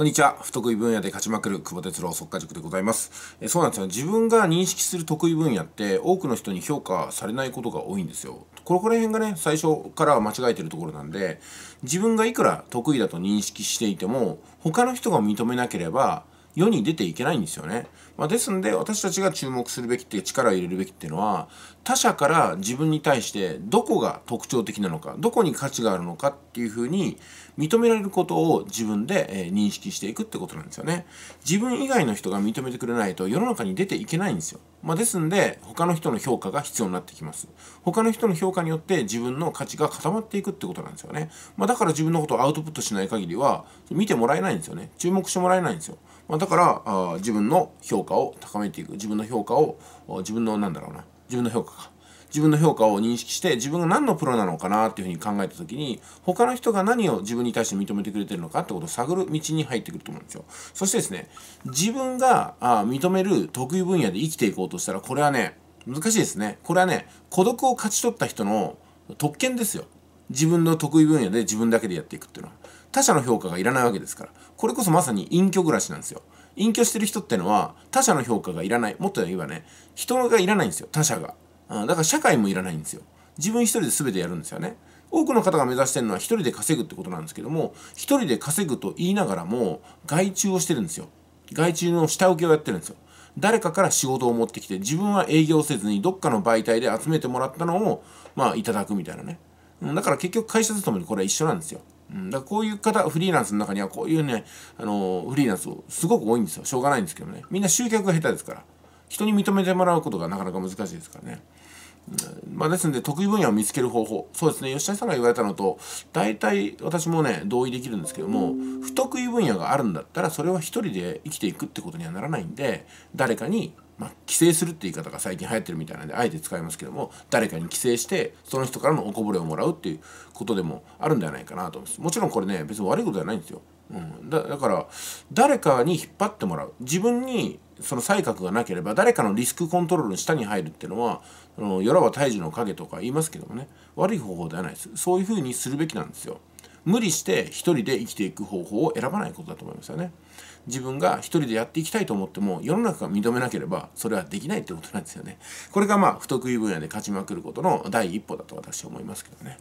こんにちは。不得意分野で勝ちまくる久保哲郎速化塾でございます。えそうなんですよ。自分が認識する得意分野って多くの人に評価されないことが多いんですよ。ここら辺がね、最初からは間違えてるところなんで、自分がいくら得意だと認識していても、他の人が認めなければ、世に出ていけないんですよね。まあ、ですんで私たちが注目するべきって力を入れるべきっていうのは他者から自分に対してどこが特徴的なのかどこに価値があるのかっていうふうに認められることを自分で、え認識していくってことなんですよね。自分以外の人が認めてくれないと世の中に出ていけないんですよ。まあ、ですんで他の人の評価が必要になってきます他の人の評価によって自分の価値が固まっていくってことなんですよね、まあ、だから自分のことをアウトプットしない限りは見てもらえないんですよね注目してもらえないんですよ、まあ、だからあ自分の評価を高めていく自分の評価を自分のなんだろうな自分の評価か自分の評価を認識して自分が何のプロなのかなっていうふうに考えた時に他の人が何を自分に対して認めてくれてるのかってことを探る道に入ってくると思うんですよそしてですね自分があ認める得意分野で生きていこうとしたらこれはね難しいですねこれはね孤独を勝ち取った人の特権ですよ自分の得意分野で自分だけでやっていくっていうのは他者の評価がいらないわけですからこれこそまさに隠居暮らしなんですよ隠居してる人ってのは他者の評価がいらないもっと言えばね人がいらないんですよ他者がだから社会もいらないんですよ。自分一人で全てやるんですよね。多くの方が目指してるのは一人で稼ぐってことなんですけども、一人で稼ぐと言いながらも、外注をしてるんですよ。外注の下請けをやってるんですよ。誰かから仕事を持ってきて、自分は営業せずにどっかの媒体で集めてもらったのを、まあ、いただくみたいなね。だから結局会社勤めにこれは一緒なんですよ。うん、だからこういう方、フリーランスの中にはこういうね、あのー、フリーランスすごく多いんですよ。しょうがないんですけどね。みんな集客が下手ですから。人に認めてもらうことがなかなか難しいですからね。まあ、ですので得意分野を見つける方法そうですね吉田さんが言われたのと大体私もね同意できるんですけども不得意分野があるんだったらそれは一人で生きていくってことにはならないんで誰かに、まあ、寄するって言い方が最近流行ってるみたいなんであえて使いますけども誰かに寄生してその人からのおこぼれをもらうっていうことでもあるんではないかなと思いますもちろんこれね別に悪いことじゃないんですよ、うん、だから誰かに引っ張ってもらう自分にその才覚がなければ誰かのリスクコントロールの下に入るっていうのはそのよらは胎児の影とか言いますけどもね悪い方法ではないですそういうふうにするべきなんですよ無理して一人で生きていく方法を選ばないことだと思いますよね自分が一人でやっていきたいと思っても世の中が認めなければそれはできないってことなんですよねこれがまあ不得意分野で勝ちまくることの第一歩だと私は思いますけどね